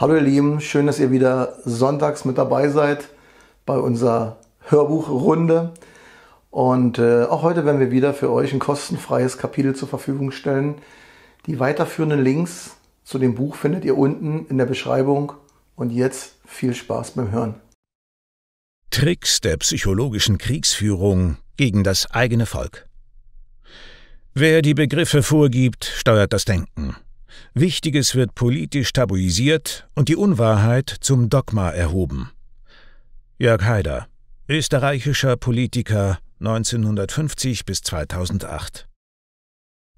Hallo ihr Lieben, schön, dass ihr wieder sonntags mit dabei seid bei unserer Hörbuchrunde. Und äh, auch heute werden wir wieder für euch ein kostenfreies Kapitel zur Verfügung stellen. Die weiterführenden Links zu dem Buch findet ihr unten in der Beschreibung. Und jetzt viel Spaß beim Hören. Tricks der psychologischen Kriegsführung gegen das eigene Volk. Wer die Begriffe vorgibt, steuert das Denken. Wichtiges wird politisch tabuisiert und die Unwahrheit zum Dogma erhoben. Jörg Haider, österreichischer Politiker 1950 bis 2008.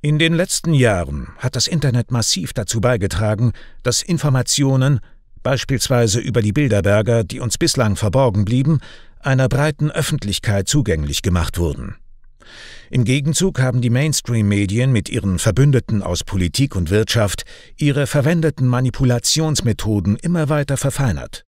In den letzten Jahren hat das Internet massiv dazu beigetragen, dass Informationen, beispielsweise über die Bilderberger, die uns bislang verborgen blieben, einer breiten Öffentlichkeit zugänglich gemacht wurden. Im Gegenzug haben die Mainstream-Medien mit ihren Verbündeten aus Politik und Wirtschaft ihre verwendeten Manipulationsmethoden immer weiter verfeinert.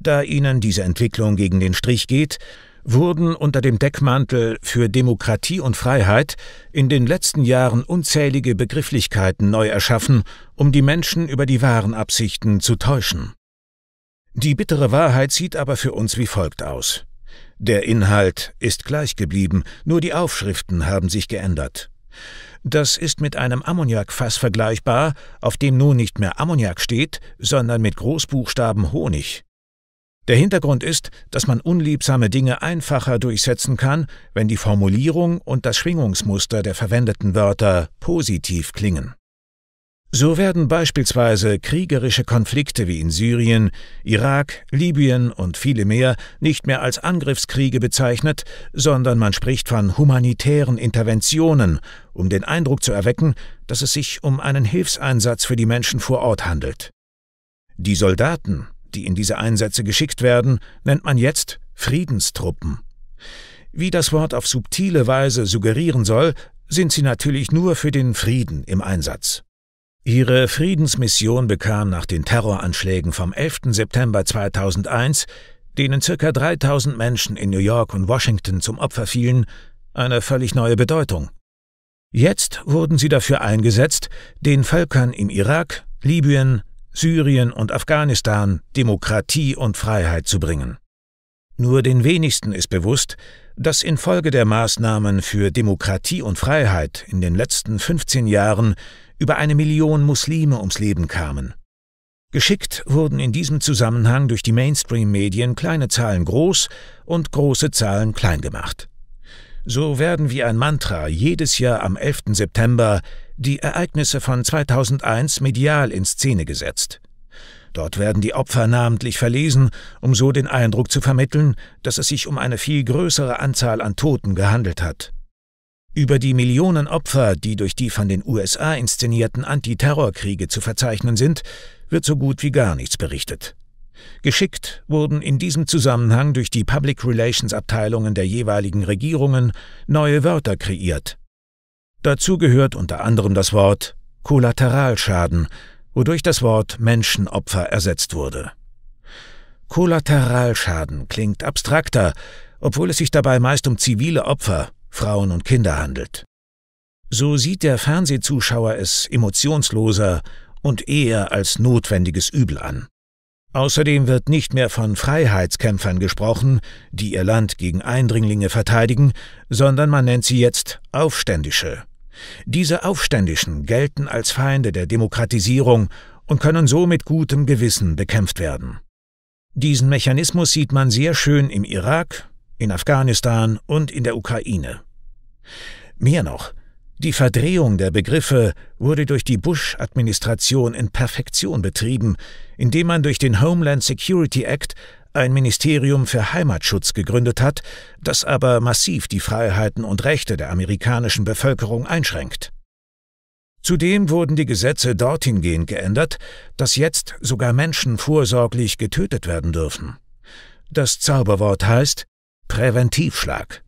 Da ihnen diese Entwicklung gegen den Strich geht, wurden unter dem Deckmantel für Demokratie und Freiheit in den letzten Jahren unzählige Begrifflichkeiten neu erschaffen, um die Menschen über die wahren Absichten zu täuschen. Die bittere Wahrheit sieht aber für uns wie folgt aus. Der Inhalt ist gleich geblieben, nur die Aufschriften haben sich geändert. Das ist mit einem Ammoniakfass vergleichbar, auf dem nun nicht mehr Ammoniak steht, sondern mit Großbuchstaben Honig. Der Hintergrund ist, dass man unliebsame Dinge einfacher durchsetzen kann, wenn die Formulierung und das Schwingungsmuster der verwendeten Wörter positiv klingen. So werden beispielsweise kriegerische Konflikte wie in Syrien, Irak, Libyen und viele mehr nicht mehr als Angriffskriege bezeichnet, sondern man spricht von humanitären Interventionen, um den Eindruck zu erwecken, dass es sich um einen Hilfseinsatz für die Menschen vor Ort handelt. Die Soldaten, die in diese Einsätze geschickt werden, nennt man jetzt Friedenstruppen. Wie das Wort auf subtile Weise suggerieren soll, sind sie natürlich nur für den Frieden im Einsatz. Ihre Friedensmission bekam nach den Terroranschlägen vom 11. September 2001, denen ca. 3000 Menschen in New York und Washington zum Opfer fielen, eine völlig neue Bedeutung. Jetzt wurden sie dafür eingesetzt, den Völkern im Irak, Libyen, Syrien und Afghanistan Demokratie und Freiheit zu bringen. Nur den wenigsten ist bewusst, dass infolge der Maßnahmen für Demokratie und Freiheit in den letzten 15 Jahren über eine Million Muslime ums Leben kamen. Geschickt wurden in diesem Zusammenhang durch die Mainstream-Medien kleine Zahlen groß und große Zahlen klein gemacht. So werden wie ein Mantra jedes Jahr am 11. September die Ereignisse von 2001 medial in Szene gesetzt. Dort werden die Opfer namentlich verlesen, um so den Eindruck zu vermitteln, dass es sich um eine viel größere Anzahl an Toten gehandelt hat. Über die Millionen Opfer, die durch die von den USA inszenierten Antiterrorkriege zu verzeichnen sind, wird so gut wie gar nichts berichtet. Geschickt wurden in diesem Zusammenhang durch die Public Relations Abteilungen der jeweiligen Regierungen neue Wörter kreiert. Dazu gehört unter anderem das Wort Kollateralschaden, wodurch das Wort Menschenopfer ersetzt wurde. Kollateralschaden klingt abstrakter, obwohl es sich dabei meist um zivile Opfer, Frauen und Kinder handelt. So sieht der Fernsehzuschauer es emotionsloser und eher als notwendiges Übel an. Außerdem wird nicht mehr von Freiheitskämpfern gesprochen, die ihr Land gegen Eindringlinge verteidigen, sondern man nennt sie jetzt Aufständische. Diese Aufständischen gelten als Feinde der Demokratisierung und können so mit gutem Gewissen bekämpft werden. Diesen Mechanismus sieht man sehr schön im Irak, in Afghanistan und in der Ukraine. Mehr noch, die Verdrehung der Begriffe wurde durch die Bush-Administration in Perfektion betrieben, indem man durch den Homeland Security Act ein Ministerium für Heimatschutz gegründet hat, das aber massiv die Freiheiten und Rechte der amerikanischen Bevölkerung einschränkt. Zudem wurden die Gesetze dorthin gehend geändert, dass jetzt sogar Menschen vorsorglich getötet werden dürfen. Das Zauberwort heißt Präventivschlag.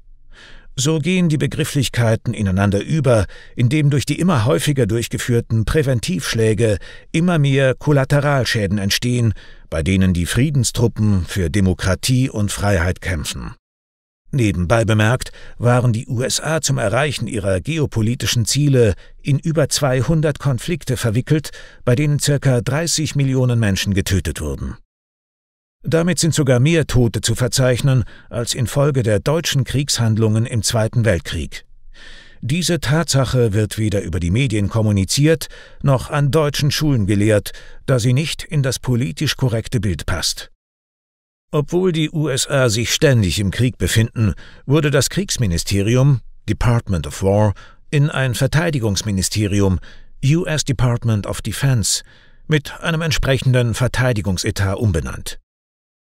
So gehen die Begrifflichkeiten ineinander über, indem durch die immer häufiger durchgeführten Präventivschläge immer mehr Kollateralschäden entstehen, bei denen die Friedenstruppen für Demokratie und Freiheit kämpfen. Nebenbei bemerkt waren die USA zum Erreichen ihrer geopolitischen Ziele in über 200 Konflikte verwickelt, bei denen circa 30 Millionen Menschen getötet wurden. Damit sind sogar mehr Tote zu verzeichnen als infolge der deutschen Kriegshandlungen im Zweiten Weltkrieg. Diese Tatsache wird weder über die Medien kommuniziert noch an deutschen Schulen gelehrt, da sie nicht in das politisch korrekte Bild passt. Obwohl die USA sich ständig im Krieg befinden, wurde das Kriegsministerium Department of War in ein Verteidigungsministerium US Department of Defense mit einem entsprechenden Verteidigungsetat umbenannt.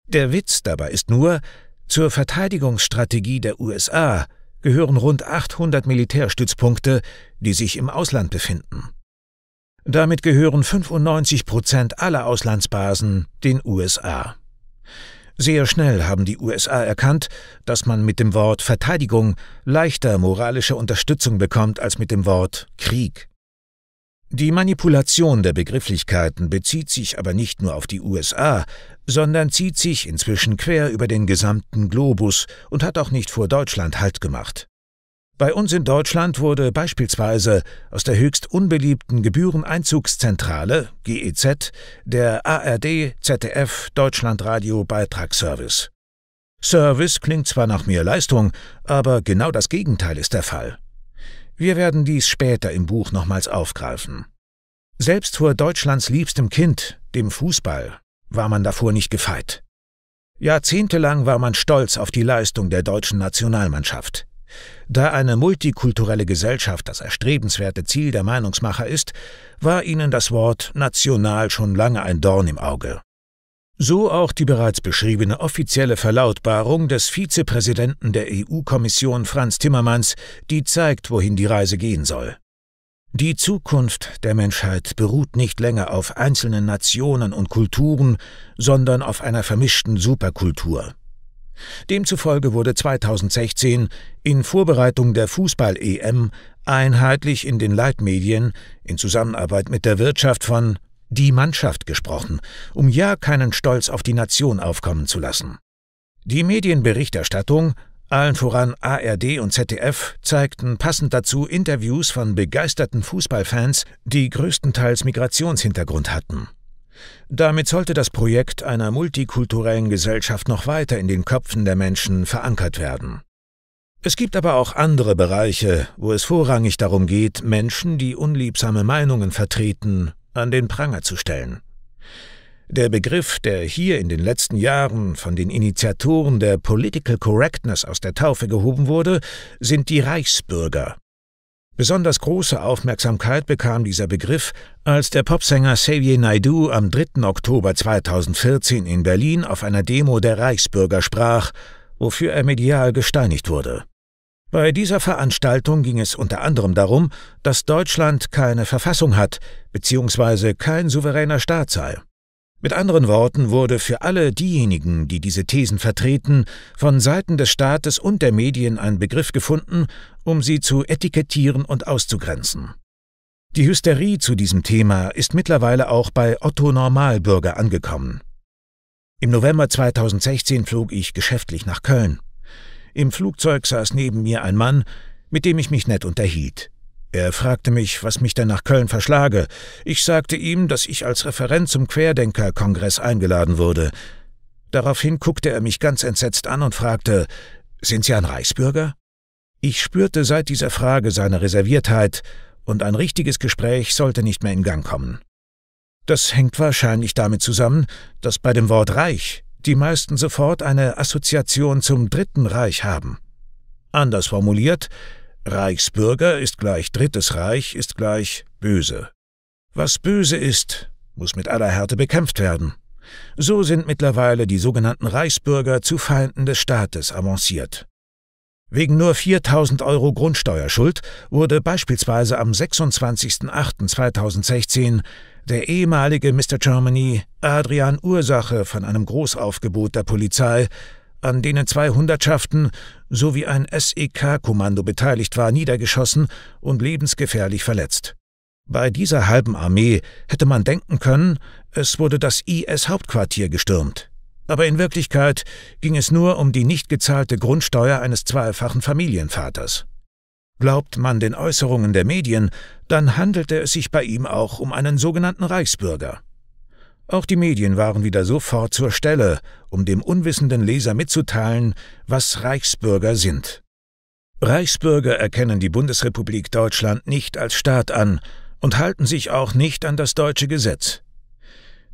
Der Witz dabei ist nur, zur Verteidigungsstrategie der USA gehören rund 800 Militärstützpunkte, die sich im Ausland befinden. Damit gehören 95 Prozent aller Auslandsbasen den USA. Sehr schnell haben die USA erkannt, dass man mit dem Wort Verteidigung leichter moralische Unterstützung bekommt als mit dem Wort Krieg. Die Manipulation der Begrifflichkeiten bezieht sich aber nicht nur auf die USA, sondern zieht sich inzwischen quer über den gesamten Globus und hat auch nicht vor Deutschland Halt gemacht. Bei uns in Deutschland wurde beispielsweise aus der höchst unbeliebten Gebühreneinzugszentrale GEZ der ARD ZDF Deutschlandradio Beitragsservice. Service klingt zwar nach mehr Leistung, aber genau das Gegenteil ist der Fall. Wir werden dies später im Buch nochmals aufgreifen. Selbst vor Deutschlands liebstem Kind, dem Fußball, war man davor nicht gefeit. Jahrzehntelang war man stolz auf die Leistung der deutschen Nationalmannschaft. Da eine multikulturelle Gesellschaft das erstrebenswerte Ziel der Meinungsmacher ist, war ihnen das Wort national schon lange ein Dorn im Auge. So auch die bereits beschriebene offizielle Verlautbarung des Vizepräsidenten der EU-Kommission Franz Timmermans, die zeigt, wohin die Reise gehen soll. Die Zukunft der Menschheit beruht nicht länger auf einzelnen Nationen und Kulturen, sondern auf einer vermischten Superkultur. Demzufolge wurde 2016 in Vorbereitung der Fußball-EM einheitlich in den Leitmedien in Zusammenarbeit mit der Wirtschaft von die Mannschaft gesprochen, um ja keinen Stolz auf die Nation aufkommen zu lassen. Die Medienberichterstattung, allen voran ARD und ZDF, zeigten passend dazu Interviews von begeisterten Fußballfans, die größtenteils Migrationshintergrund hatten. Damit sollte das Projekt einer multikulturellen Gesellschaft noch weiter in den Köpfen der Menschen verankert werden. Es gibt aber auch andere Bereiche, wo es vorrangig darum geht, Menschen, die unliebsame Meinungen vertreten, an den Pranger zu stellen. Der Begriff, der hier in den letzten Jahren von den Initiatoren der Political Correctness aus der Taufe gehoben wurde, sind die Reichsbürger. Besonders große Aufmerksamkeit bekam dieser Begriff, als der Popsänger Xavier Naidu am 3. Oktober 2014 in Berlin auf einer Demo der Reichsbürger sprach, wofür er medial gesteinigt wurde. Bei dieser Veranstaltung ging es unter anderem darum, dass Deutschland keine Verfassung hat beziehungsweise kein souveräner Staat sei. Mit anderen Worten wurde für alle diejenigen, die diese Thesen vertreten, von Seiten des Staates und der Medien ein Begriff gefunden, um sie zu etikettieren und auszugrenzen. Die Hysterie zu diesem Thema ist mittlerweile auch bei Otto Normalbürger angekommen. Im November 2016 flog ich geschäftlich nach Köln. Im Flugzeug saß neben mir ein Mann, mit dem ich mich nett unterhielt. Er fragte mich, was mich denn nach Köln verschlage. Ich sagte ihm, dass ich als Referent zum Querdenkerkongress eingeladen wurde. Daraufhin guckte er mich ganz entsetzt an und fragte, sind Sie ein Reichsbürger? Ich spürte seit dieser Frage seine Reserviertheit, und ein richtiges Gespräch sollte nicht mehr in Gang kommen. Das hängt wahrscheinlich damit zusammen, dass bei dem Wort Reich die meisten sofort eine Assoziation zum Dritten Reich haben. Anders formuliert, Reichsbürger ist gleich Drittes Reich ist gleich böse. Was böse ist, muss mit aller Härte bekämpft werden. So sind mittlerweile die sogenannten Reichsbürger zu Feinden des Staates avanciert. Wegen nur 4000 Euro Grundsteuerschuld wurde beispielsweise am 26.08.2016 der ehemalige Mr. Germany, Adrian Ursache von einem Großaufgebot der Polizei, an denen zwei Hundertschaften sowie ein SEK-Kommando beteiligt war, niedergeschossen und lebensgefährlich verletzt. Bei dieser halben Armee hätte man denken können, es wurde das IS-Hauptquartier gestürmt. Aber in Wirklichkeit ging es nur um die nicht gezahlte Grundsteuer eines zweifachen Familienvaters. Glaubt man den Äußerungen der Medien, dann handelte es sich bei ihm auch um einen sogenannten Reichsbürger. Auch die Medien waren wieder sofort zur Stelle, um dem unwissenden Leser mitzuteilen, was Reichsbürger sind. Reichsbürger erkennen die Bundesrepublik Deutschland nicht als Staat an und halten sich auch nicht an das deutsche Gesetz.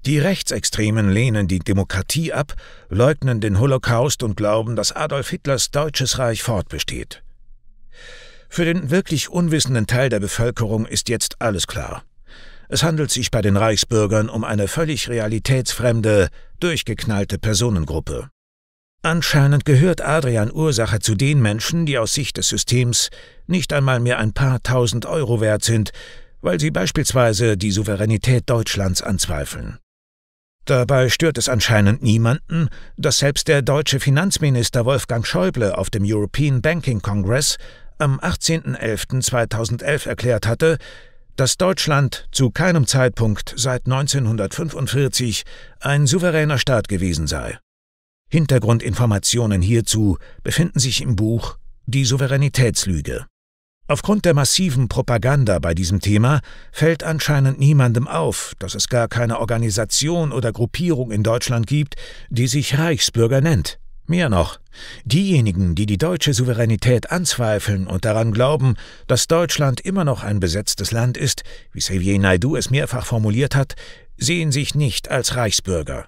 Die Rechtsextremen lehnen die Demokratie ab, leugnen den Holocaust und glauben, dass Adolf Hitlers deutsches Reich fortbesteht. Für den wirklich unwissenden Teil der Bevölkerung ist jetzt alles klar. Es handelt sich bei den Reichsbürgern um eine völlig realitätsfremde, durchgeknallte Personengruppe. Anscheinend gehört Adrian Ursache zu den Menschen, die aus Sicht des Systems nicht einmal mehr ein paar tausend Euro wert sind, weil sie beispielsweise die Souveränität Deutschlands anzweifeln. Dabei stört es anscheinend niemanden, dass selbst der deutsche Finanzminister Wolfgang Schäuble auf dem European Banking Congress am 18.11.2011 erklärt hatte, dass Deutschland zu keinem Zeitpunkt seit 1945 ein souveräner Staat gewesen sei. Hintergrundinformationen hierzu befinden sich im Buch Die Souveränitätslüge. Aufgrund der massiven Propaganda bei diesem Thema fällt anscheinend niemandem auf, dass es gar keine Organisation oder Gruppierung in Deutschland gibt, die sich Reichsbürger nennt. Mehr noch, diejenigen, die die deutsche Souveränität anzweifeln und daran glauben, dass Deutschland immer noch ein besetztes Land ist, wie Xavier Naidu es mehrfach formuliert hat, sehen sich nicht als Reichsbürger.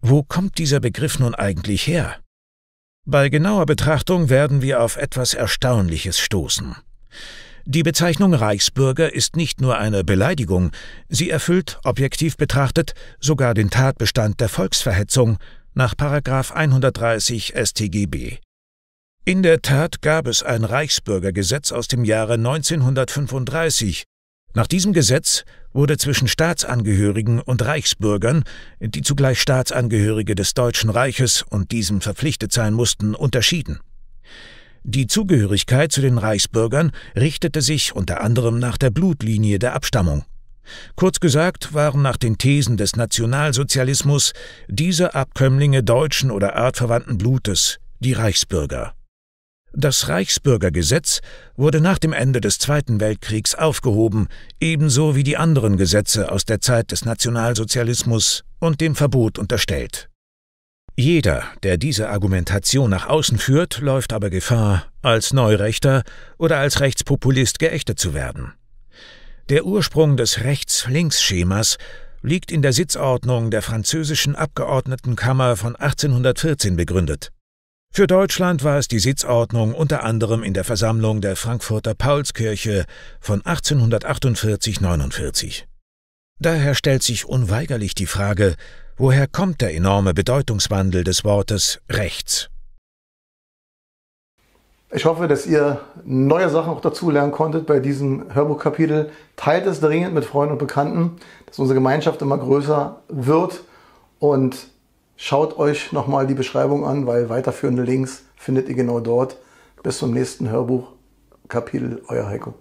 Wo kommt dieser Begriff nun eigentlich her? Bei genauer Betrachtung werden wir auf etwas Erstaunliches stoßen. Die Bezeichnung Reichsbürger ist nicht nur eine Beleidigung, sie erfüllt, objektiv betrachtet, sogar den Tatbestand der Volksverhetzung nach 130 StGB. In der Tat gab es ein Reichsbürgergesetz aus dem Jahre 1935. Nach diesem Gesetz wurde zwischen Staatsangehörigen und Reichsbürgern, die zugleich Staatsangehörige des Deutschen Reiches und diesem verpflichtet sein mussten, unterschieden. Die Zugehörigkeit zu den Reichsbürgern richtete sich unter anderem nach der Blutlinie der Abstammung. Kurz gesagt waren nach den Thesen des Nationalsozialismus diese Abkömmlinge deutschen oder artverwandten Blutes die Reichsbürger. Das Reichsbürgergesetz wurde nach dem Ende des Zweiten Weltkriegs aufgehoben, ebenso wie die anderen Gesetze aus der Zeit des Nationalsozialismus und dem Verbot unterstellt. Jeder, der diese Argumentation nach außen führt, läuft aber Gefahr, als Neurechter oder als Rechtspopulist geächtet zu werden. Der Ursprung des Rechts-Links-Schemas liegt in der Sitzordnung der französischen Abgeordnetenkammer von 1814 begründet. Für Deutschland war es die Sitzordnung unter anderem in der Versammlung der Frankfurter Paulskirche von 1848-49. Daher stellt sich unweigerlich die Frage, woher kommt der enorme Bedeutungswandel des Wortes rechts? Ich hoffe, dass ihr neue Sachen auch dazulernen konntet bei diesem Hörbuchkapitel. Teilt es dringend mit Freunden und Bekannten, dass unsere Gemeinschaft immer größer wird und schaut euch nochmal die Beschreibung an, weil weiterführende Links findet ihr genau dort. Bis zum nächsten Hörbuchkapitel, euer Heiko.